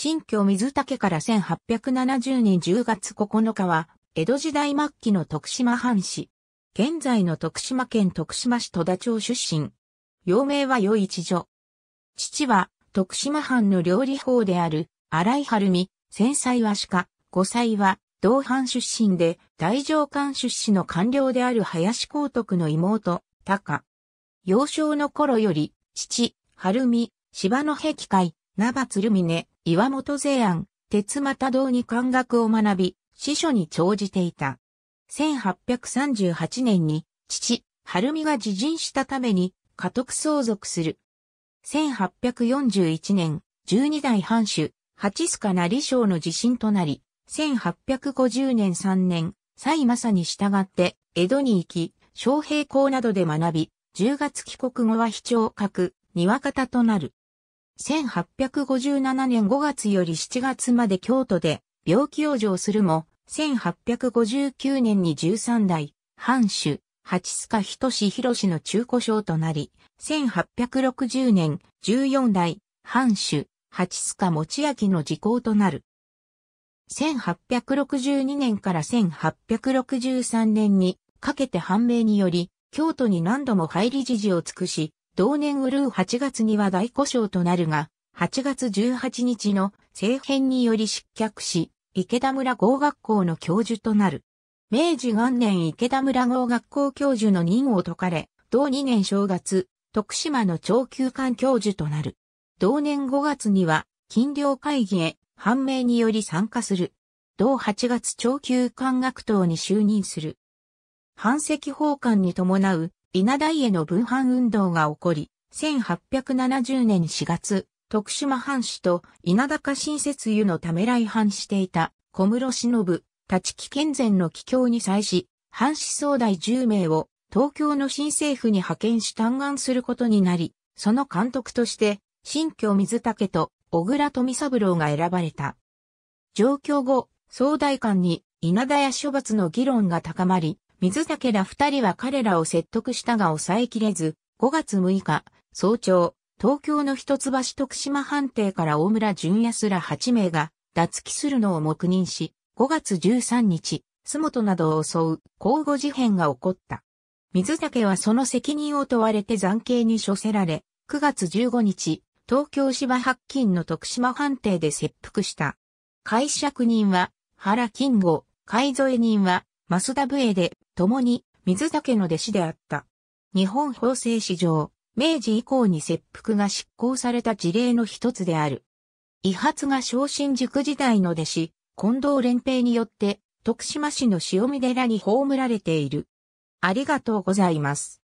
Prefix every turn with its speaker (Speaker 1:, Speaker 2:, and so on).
Speaker 1: 新居水竹から1870年10月9日は、江戸時代末期の徳島藩士。現在の徳島県徳島市戸田町出身。幼名は与一女。父は、徳島藩の料理法である、荒井晴美、戦歳は鹿、5歳は、同藩出身で、大上官出身の官僚である林光徳の妹、高。幼少の頃より、父、晴美、芝の壁会、名抜ルミネ、岩本税案、鉄又堂に漢学を学び、司書に長じていた。1838年に、父、晴美が自陣したために、家督相続する。1841年、12代藩主、八須賀成将の地震となり、1850年3年、蔡正に従って、江戸に行き、昌平校などで学び、10月帰国後は非聴格、庭方となる。1857年5月より7月まで京都で病気養生するも、1859年に13代、藩主、八須賀仁博の中古賞となり、1860年14代、藩主、八須賀持明の時効となる。1862年から1863年にかけて判明により、京都に何度も入り時事を尽くし、同年ウルー8月には大故障となるが、8月18日の政変により失脚し、池田村合学校の教授となる。明治元年池田村合学校教授の任を解かれ、同2年正月、徳島の長級館教授となる。同年5月には、金領会議へ判明により参加する。同8月長級館学等に就任する。反石奉還に伴う稲田家の分藩運動が起こり、1870年4月、徳島藩士と稲田家新設湯のため来藩していた小室忍、立木健全の帰郷に際し、藩士総代10名を東京の新政府に派遣し嘆願することになり、その監督として、新居水竹と小倉富三郎が選ばれた。上京後、総代官に稲田屋処罰の議論が高まり、水竹ら二人は彼らを説得したが抑えきれず、5月6日、早朝、東京の一橋徳島判定から大村淳すら8名が脱帰するのを黙認し、5月13日、洲本などを襲う交互事変が起こった。水竹はその責任を問われて残刑に処せられ、9月15日、東京芝白金の徳島判定で切腹した。解釈人は原金吾、改添人は増田武で、共に水竹の弟子であった。日本法制史上、明治以降に切腹が執行された事例の一つである。遺発が昇進塾時代の弟子、近藤連平によって、徳島市の塩見寺に葬られている。ありがとうございます。